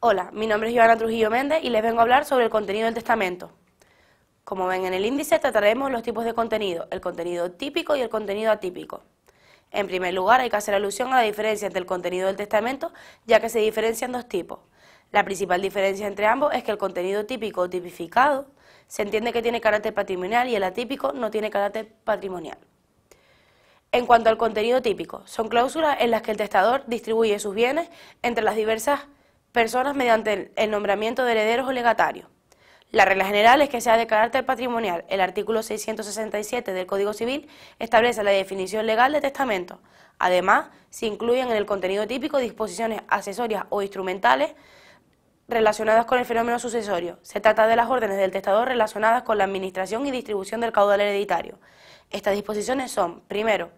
Hola, mi nombre es Joana Trujillo Méndez y les vengo a hablar sobre el contenido del testamento. Como ven en el índice, trataremos los tipos de contenido, el contenido típico y el contenido atípico. En primer lugar, hay que hacer alusión a la diferencia entre el contenido del testamento, ya que se diferencian dos tipos. La principal diferencia entre ambos es que el contenido típico o tipificado se entiende que tiene carácter patrimonial y el atípico no tiene carácter patrimonial. En cuanto al contenido típico, son cláusulas en las que el testador distribuye sus bienes entre las diversas personas mediante el nombramiento de herederos o legatarios. La regla general es que sea de carácter patrimonial. El artículo 667 del Código Civil establece la definición legal de testamento. Además, se incluyen en el contenido típico disposiciones asesorias o instrumentales relacionadas con el fenómeno sucesorio. Se trata de las órdenes del testador relacionadas con la administración y distribución del caudal hereditario. Estas disposiciones son, primero,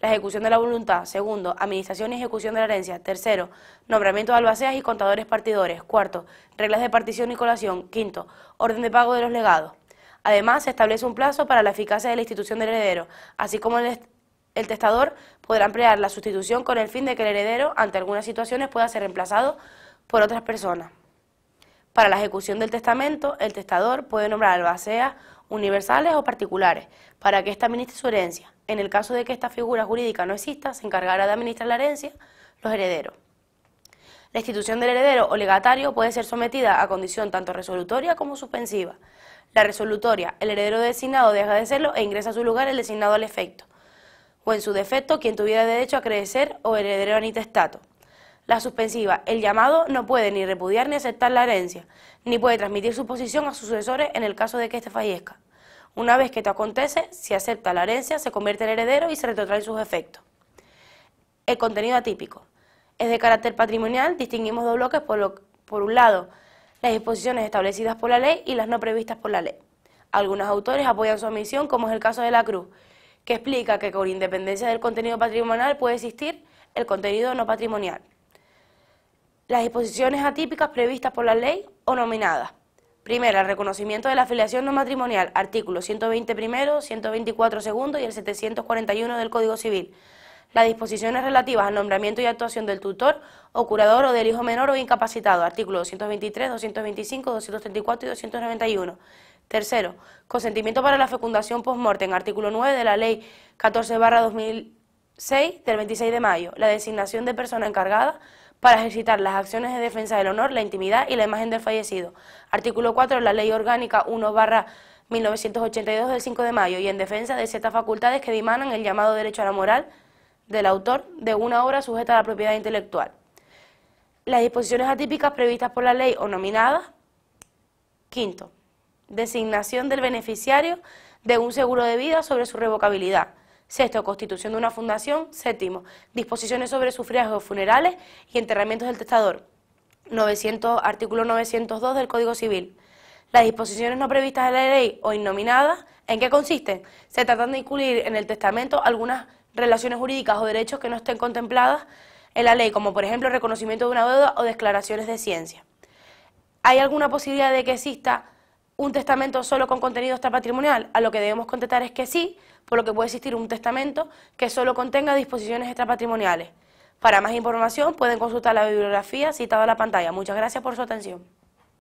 la ejecución de la voluntad. Segundo, administración y ejecución de la herencia. Tercero, nombramiento de albaceas y contadores partidores. Cuarto, reglas de partición y colación. Quinto, orden de pago de los legados. Además, se establece un plazo para la eficacia de la institución del heredero, así como el, testador podrá emplear la sustitución con el fin de que el heredero, ante algunas situaciones, pueda ser reemplazado por otras personas. Para la ejecución del testamento, el testador puede nombrar albaceas universales o particulares para que ésta administre su herencia en el caso de que esta figura jurídica no exista, se encargará de administrar la herencia los herederos. La institución del heredero o legatario puede ser sometida a condición tanto resolutoria como suspensiva. La resolutoria, el heredero designado deja de serlo e ingresa a su lugar el designado al efecto, o en su defecto quien tuviera derecho a crecer o heredero anitestato. La suspensiva, el llamado no puede ni repudiar ni aceptar la herencia, ni puede transmitir su posición a sus sucesores en el caso de que éste fallezca. Una vez que esto acontece, se acepta la herencia, se convierte en heredero y se retrotraen sus efectos. El contenido atípico. Es de carácter patrimonial, distinguimos dos bloques, por, por un lado, las disposiciones establecidas por la ley y las no previstas por la ley. Algunos autores apoyan su omisión, como es el caso de la Cruz, que explica que con independencia del contenido patrimonial puede existir el contenido no patrimonial. Las disposiciones atípicas previstas por la ley o nominadas. Primera, el reconocimiento de la afiliación no matrimonial, artículo 120 primero, 124 segundo y el 741 del Código Civil. Las disposiciones relativas al nombramiento y actuación del tutor o curador o del hijo menor o incapacitado, artículo 223, 225, 234 y 291. Tercero, consentimiento para la fecundación post-mortem, artículo 9 de la Ley 14-2006 del 26 de mayo. La designación de persona encargada para ejercitar las acciones de defensa del honor, la intimidad y la imagen del fallecido. Artículo 4 de la Ley Orgánica 1 barra 1982 del 5 de mayo y en defensa de ciertas facultades que dimanan el llamado derecho a la moral del autor de una obra sujeta a la propiedad intelectual. Las disposiciones atípicas previstas por la ley o nominadas. Quinto, designación del beneficiario de un seguro de vida sobre su revocabilidad. Sexto, constitución de una fundación. Séptimo, disposiciones sobre sufragios funerales y enterramientos del testador. artículo 902 del Código Civil. Las disposiciones no previstas en la ley o innominadas, ¿en qué consisten? Se tratan de incluir en el testamento algunas relaciones jurídicas o derechos que no estén contempladas en la ley, como por ejemplo reconocimiento de una deuda o declaraciones de ciencia. ¿Hay alguna posibilidad de que exista un testamento solo con contenido extrapatrimonial? A lo que debemos contestar es que sí, por lo que puede existir un testamento que solo contenga disposiciones extrapatrimoniales. Para más información pueden consultar la bibliografía citada en la pantalla. Muchas gracias por su atención.